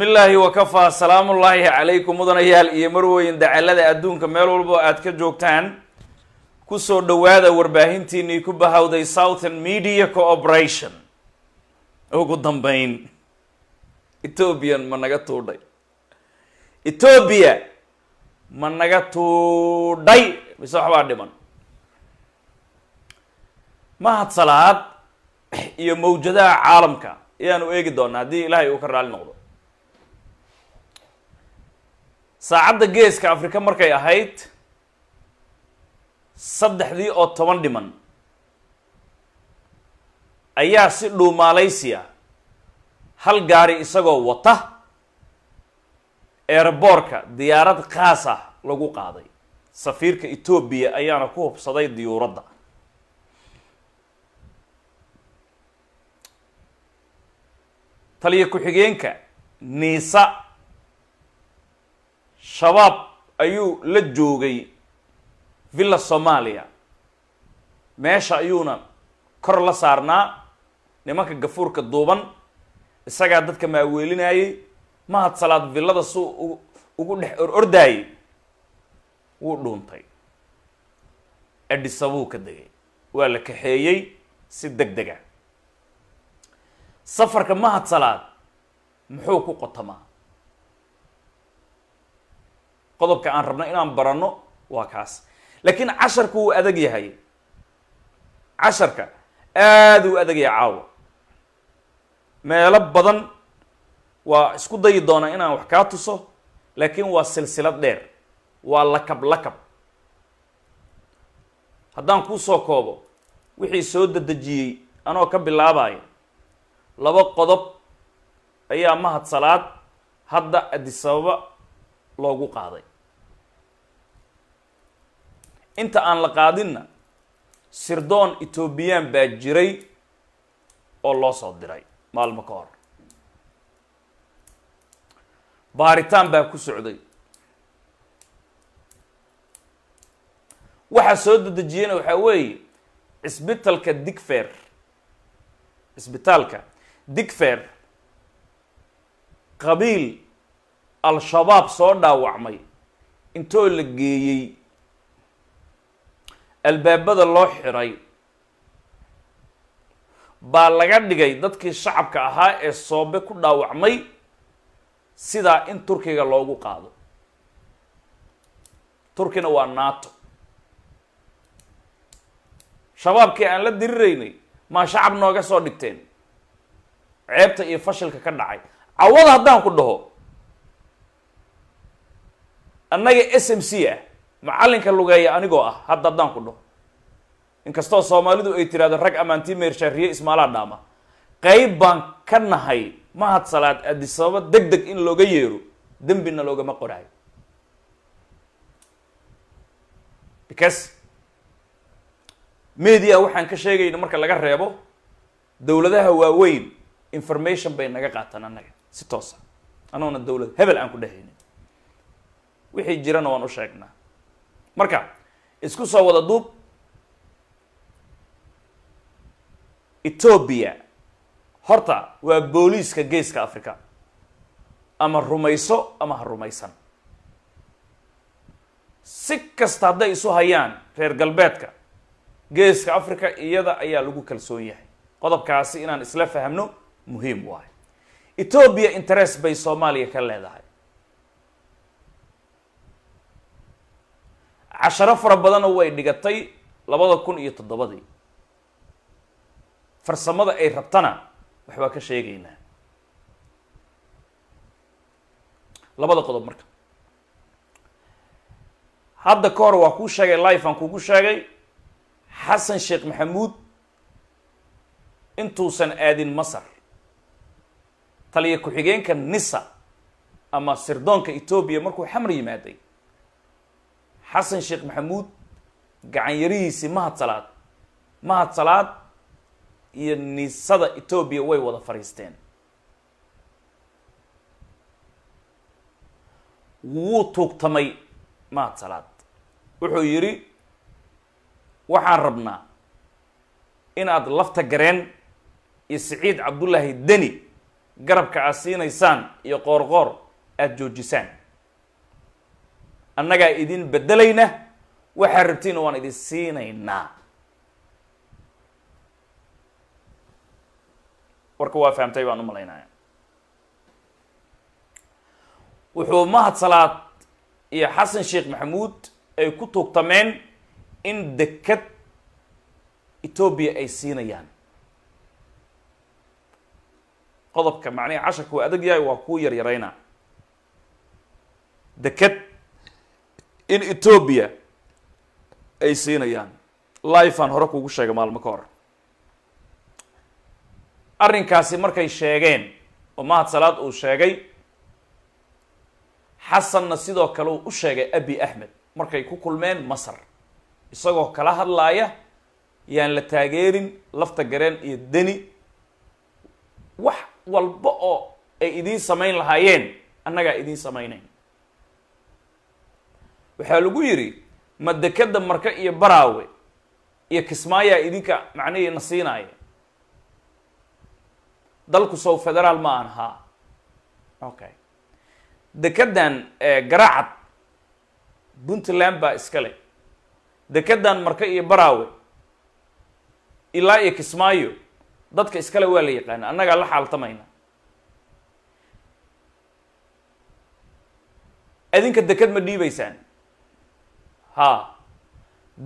bismillaahi wakafaa salaamullaahi calaykum mudanayaal iyo marweyn dacalada adduunka meel walba oo aad ka joogtaan kusoo dhowaada warbaahintiinii ku bahawday southern media cooperation ugu dambeyn ethoobian ma naga tuudhay ethoobiya ma naga tuudhay mise waxbaa dhiman mahad salaad iyo mawjadaha caalamka ayaanu eegi doonaa haddii ilaahay uu ka raali noqdo saacadda geeska afrika markay ahayd saddexdii oo toban dhiman ayaa si dhow malaysia hal gaari isagoo wata eeraboorka diyaarad khaas ah lagu qaaday safiirka etoobiya ayaana ku hubsaday diyuuradda taliyo ku-xigeenka niisa shabaab ayuu la joogay villa soomaaliya meesha ayuuna kor la saarnaa nimanka gafuurka duuban isagaa dadka maaweelinayay mahad salaad villada suu ugu dhex or ordaayay wuu dhuuntay adhisabuu ka degay waa la kaxeeyey si deg dega safarka mahad salaad muxuu ku qotamaa qodobka aan rabno inaan baranno waa kaas laakiin casharka wuu adag yahay casharka aada uu adag yahay caawa meelo badan waa isku dayi doonaa inaan wax kaa tuso laakiin waa silsilad dheer waa lakab lakab haddaan kuusoo koobo wixii soo dedejiyey anoo ka bilaabaayo laba qodob ayaa mahad salaad hadda adisababa loogu qaaday inta aan la qaadinna sirdoon etoobiyaan baa jiray oo loo soo diray maalmo ka hor baaritaan baa ku socday waxaa soo dadejiyena waxaa weeye cisbitalka digfer cisbitaalka digfer qabiil al-shabaab soo dhaawacmay intoo la geeyey albaabada loo xidhay baa laga dhigay dadkii shacabka ahaa ee soobe ku dhaawacmay sidaa in turkiga loogu qaado turkina waa nato shabaabkii aan la diriraynay maa shacab nooga soo dhigteen ceebta iyo fashilka ka dhacay cawada haddaan ku dhaho annaga s m c ah macalinka lugeeya anigoo ah hadda haddaan ku dhaho inkastoo soomaalidu ay tiraahdo rag ammaantii meershaariye ismaalaa dhaama qeyb baan ka nahay mahad salaad adisababa deg deg in looga yeero dembina loogama qoraayo because media waxaan ka sheegayna marka laga reebo dowladaha waaweyn information bay naga qaataan annaga si toosa anagona dowlad hebel aan ku dhehaynin wixii jirana waan u sheegnaa marka isku soo wada duub etoobiya horta waa booliiska geeska africa ama rumayso ama ha rumaysan si kasta hadday isu hayaan reer galbeedka geeska africa iyada ayaa lagu kalsoon yahay qodobkaasi inaan isla fahamno muhiim waahay etoobiya interest bay soomaaliya ka leedahay casharo fara badanna way dhigatay labada kun iyo toddobadii farsamada ay rabtana waxbaa ka sheegaynaa labada qodob marka hadda ka hor waa kuu sheegay life aan kugu sheegay xasan sheekh maxamuud intuusan aadin masar taliya ku-xigeenka nisa ama sirdoonka etoobiya markuu xamar yimaaday xasan sheekh maxamuud gacan yarihiisii mahad salaad mahad salaad iyo niisada etoobiya way wada fariisteen wuu tuugtamay mahad salaad wuxuu yidhi waxaan rabnaa inaad lafta gareen iyo siciid cabdullaahi deni garabka aad siinaysaan iyo qoor qoor aada joojisaan annagaa idin bedelayna waxaa rabtiina waan idin siinaynaa warka waa fahamtay baan u malaynaya wuxuu mahad salaad iyo xasan sheekh maxamuud ay ku tuugtameen in dekad etoobiya ay siinayaan qodobka macnihi casharka waa adag yahay waa kuu yaryarayna dekad in etoobiya ay siinayaan life aan hore kuugu sheegay maalmo ka hor arrinkaasi markay sheegeen oo mahad salaad uu sheegay xasanna sidoo kale uu u sheegay abi axmed markay ku kulmeen masar isagoo kala hadlaaya yaan la taageerin lafta gareen iyo deni wax walba oo ay idiin samayn lahaayeen annagaa idiin samaynayn waxaa lagu yidhi ma dekeda marka iyo baraawe iyo kismaayaa idinka macnihiina siinaaya dalku sow federaal ma aan haa okay dekedan eh, garacad puntland baa iskale dekedan marka iyo baraawe ilaa iyo kismaayo dadka iskale waa la yaqaana annagaa la xaaltamayna adinka deked ma dhiibaysaan ha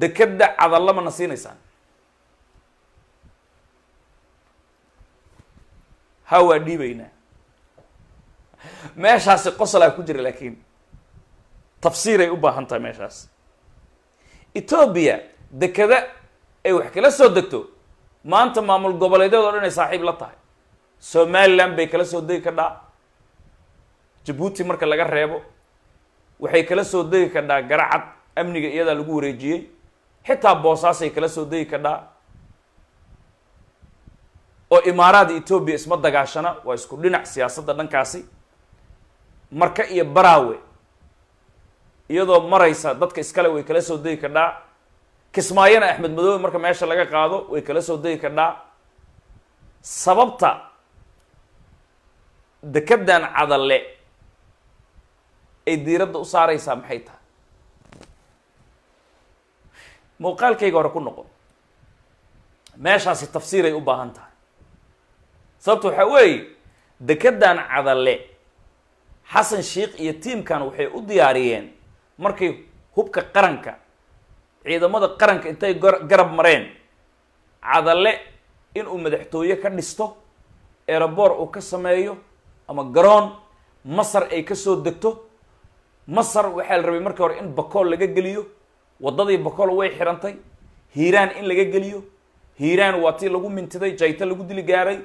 dekeda cadallama na siinaysaan ha waa dhiibaynaa meeshaasi qosolaa ku jira laakiin tafsiiray u baahan tahay meeshaas etoobiya dekeda ay wax kala soo degto maanta maamul goboleedyad o dhan ay saaxiib la tahay somalilan bay kala soo degi kadhaa jabuuti marka laga reebo waxay kala soo degi kadhaa garacad amniga iyadaa lagu wareejiyey xitaa boosaasay kala soo degi kadhaa oo imaaraada etoobiya isma dagaashana waa isku dhinac siyaasadda dhankaasi marka iyo baraawe iyadoo maraysa dadka iskale way kala soo degi kadhaa kismaayana axmed madoobe marka meesha laga qaado way kala soo degi kadhaa sababta dekadan cadalle ay diiradda u saaraysaa maxay tahay muuqaalkayga hore ku noqo meeshaasi tafsiiray u baahan tahay sababta waxaa weeye dekeddan cadale xasan sheikh iyo tiimkan waxay u diyaariyeen markay hubka qaranka ciidamada qaranka intay garab mareen cadale inuu madaxtooye ka dhisto eraboor uu ka sameeyo ama garoon masar ay ka soo degto masar waxaa la rabay markii hore in bakool laga geliyo waddadii bokol way xidhantay hiiraan in laga geliyo hiiraan waa tii lagu mintiday jayto lagu dili gaaray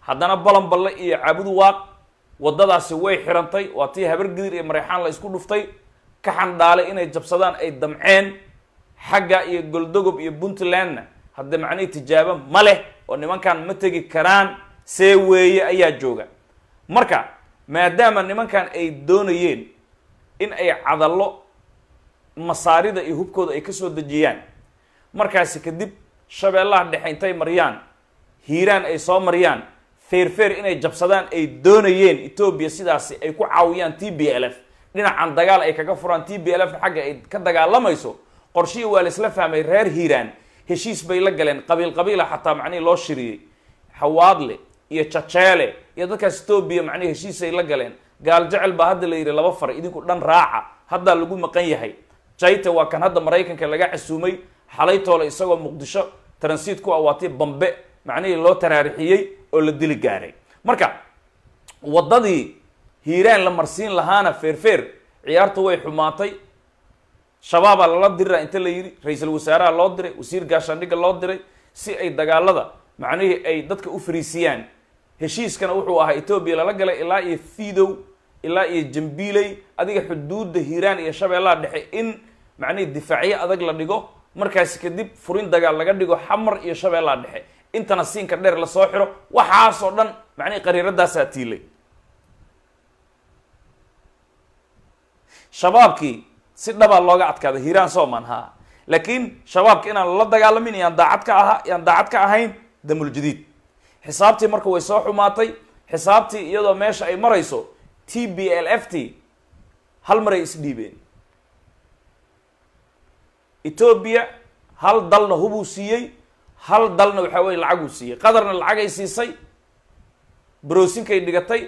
haddana balanballe iyo cabud waaq waddadaasi way xidhantay waa tii habargidir iyo mareexaan la isku dhuftay kaxandhaale inay jabsadaan ay damceen xagga iyo goldogob iyo puntlandna haddee macnihii tijaabo ma leh oo nimankan ma tegi karaan see weeye ayaa jooga marka maadaama nimankan ay doonayeen in ay cadallo masaarida iyo hubkooda ay kasoo dejiyaan markaasi kadib shabeellaha dhexe intay mariyaan hiiraan ay soo mariyaan feerfeer inay jabsadaan ay doonayeen etoobiya sidaasi ay ku caawiyaan t b l f dhinacan dagaal ay kaga furaan t b l f xagga ay ka dagaalamayso qorshihii waa laisla fahmay reer hiiraan heshiis bay la galeen qabiil qabiila xataa macnihii loo shiriyey xawaadle iyo jajeele iyo dadkaas etoobiya macnihi heshiisay la galeen gaal jecel baa hadda la yidhi laba far idinku dhan raaca haddaa lagu maqan yahay jaita waa kan hadda maraykanka laga casuumay xalay toole isagoo muqdisho transiid ku awaatay bambe macnihii loo taraarixiyey oo la dili gaaray marka waddadii hiiraan la marsiin lahaana feerfeer ciyaartu way xumaatay shabaaba lala diriraa inta la yidhi ra-iisul wasaaraha loo diray wasiir gaashaandhigga loo diray si ay dagaalada macnihii ay dadka u fariisiyaan heshiiskana wuxuu ahaa etoobiya lala galay ilaa iyo fidow ilaa iyo jambiiley adiga xuduudda hiiraan iyo shabeellaha dhexe in macnihii difaacyo adag la dhigo markaasi kadib furin dagaal laga dhigo xamar iyo shabeellaha dhexe intana siinka dheer lasoo xiro waxaasoo dhan macnihii qariiradaasaa tiilay shabaabkii si dhabaa looga adkaada hiiraan sooman ha laakiin shabaabka inaan la dagaalamin yaan daacad ka ahaa yaan daacad ka ahayn damul jadiid xisaabtii marka way soo xumaatay xisaabtii iyadoo meesha ay marayso t b l f t hal maray isdhiibeen etoobiya hal dalna hubuu siiyey hal dalna waxa weye lacaguu siiyey qadarna lacagay siisay browsinkay dhigatay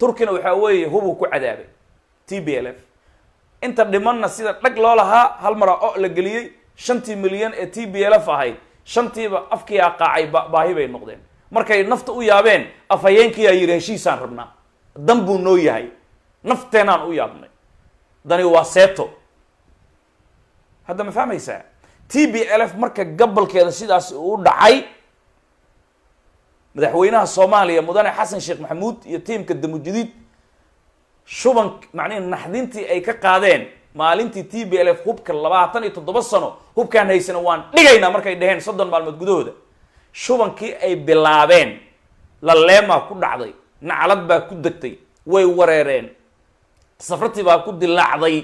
turkina waxa weeye hubuu ku cadaabay t b l f inta dhimanna sida dhag loo lahaa hal mara o la geliyey shantii milyan ee t b l f ahayd shantiiba afkiyaa qaacay baahi bay noqdeen markay nafta u yaabeen afhayeenkiyaa yidhi heshiisaan rabnaa dan buu noo yahay nafteenaan u yaabnay dani waa seeto hadda ma fahmaysaa t b l f marka gabolkeeda sidaas u dhacay madaxweynaha soomaaliya mudane xasan sheekh maxamuud iyo tiimka damujadiid shuban macnihi naxdintii ay ka qaadeen maalintii t b l f hubka labaatan iyo toddoba sano hubkaan haysana waan dhigaynaa markay dhaheen soddon maalmood gudahooda shubankii ay bilaabeen laleemaa ku dhacday naclad baa ku degtay way wareereen safratii baa ku dilaacday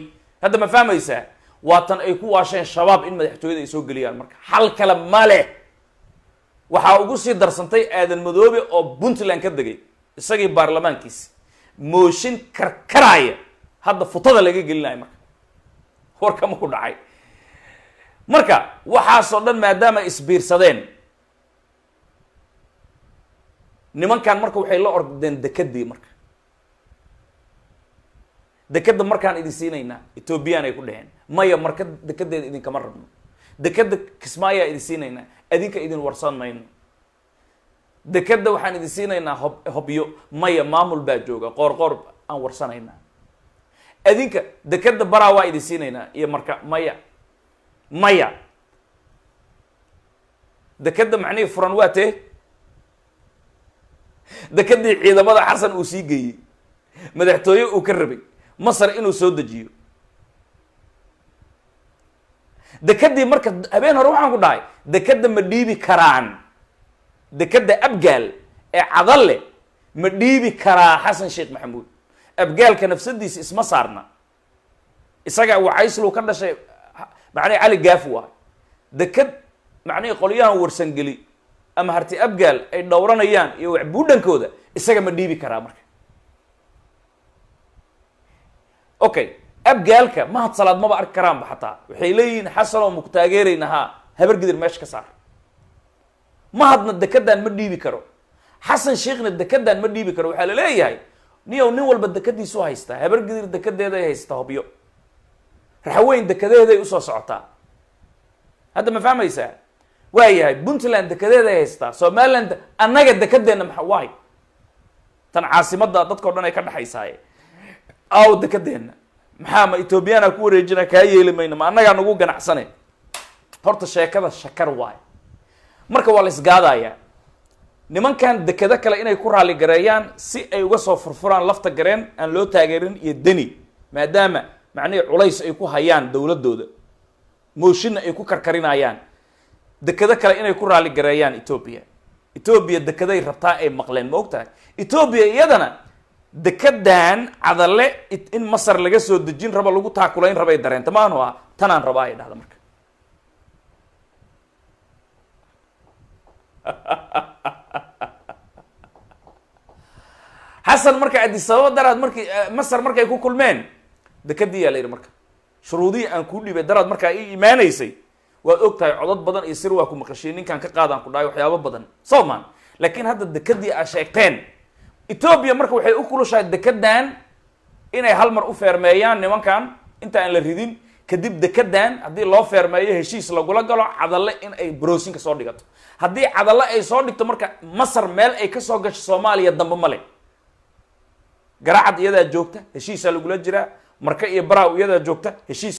hadda ma fahmaysaa waatan ay ku waasheen shabaab in madaxtooyada ay soo geliyaan marka xal kale ma leh waxaa ugu sii darsantay aadan madoobe oo puntland ka degay isagii baarlamaankiisi mooshin karkaraaya hadda futada laga gelinayo marka warkama ku dhacay marka waxaasoo dhan maadaama isbiirsadeen nimankan marka waxay la ordeen dekadii marka dekeda markaan idin siinaynaa ethoobiyan ay ku dheheen maya marka dekedeeda idinkama rabno dekeda kismaayaa idin siinaynaa adinka idin warsan mayno dekeda waxaan idin siinaynaa hob hobyo maya maamul baa jooga qoor qoor aan warsanaynaa adinka dekeda baraa waa idin siinaynaa iyo marka maya maya dekeda macnihii furan waa tee dekadii ciidamada xasan uu sii geeyey madaxtooye uu ka rabay masar inuu soo dejiyo dekadii marka habeen hore waxaan ku dhahay dekadda ma dhiibi karaan dekadda abgaal ee cadalle ma dhiibi karaa xasan sheekh maxamuud abgaalka nafsadiisa isma saarna isaga wacayslow ka dhashay macnaha cali gaafu ah dekad macnaha qolyahan warsangeli ama harti abgaal ay dhowranayaan iyo waxbuudhankooda isaga ma dhiibi karaa marka okay abgaalka mahad salaad maba arki karaanba xataa waxay leeyihiin xasanoo maku taageeraynahaa habargidir meesha ka saar mahadna dekedaan ma dhiibi karo xasan sheekhna dekedaan ma dhiibi karo waxaa la leeyahay niyow nin walba dekadiisu haystaa habargidir dekadeeday haystaa hobyo raxweyn dekadeeday usoo socotaa hadda ma fahmaysaa waayahay puntland dekadeeda ay haystaa somaliland annaga dekadeenna maa wahay tan caasimada dadkao dhan ay ka dhexaysaaye aw dekadeenna maxaa ma ethoobiyaana ku wareejina kaa yeeli mayna ma annagaa nagu ganacsane horta sheekada shakar waay marka waa la isgaadayaa nimankan dekedo kale inay ku gareeyaan si ay uga soo furfuraan lafta gareen aan loo taageerin iyo deni maadaama macnihii culays ay ku hayaan dowladooda mooshinna ay ku karkarinayaan dekedo kale inay ku raalli gareeyaan etoobiya etoobiya dekaday rabtaa ay maqleen ma og tahay etoobiya iyadana dekadan cadale in masar laga soo dejin raba lagu taakulayn rabay dareenta maanu ah tanaan rabaa ay dhahda marka xasan marka adisababa daraad marki eh, masar markay ku kulmeen dekadiyaa la yidhi marka shuruudihii aan kuu dhibay daraad markaa i imaanaysay waad og tahay codod badan iyo sir waa ku maqashiye ninkaan ka qaadaan ku dhahay waxyaabo badan soo maan laakiin hadda dekadii a sheegteen etoobiya marka waxay u kulushahay dekadan inay hal mar u feermeeyaan nimankan inta aan la ridin kadib dekadan haddii loo feermeeyo heshiis lagula galo cadalle in ay ka soo dhigato haddii cadalle ay soo dhigto marka masar meel ay kasoo gasho soomaaliya dambe male garacad iyadaa joogta heshiisaa lagula jiraa marka iyo baraaw iyadaa joogta heshiis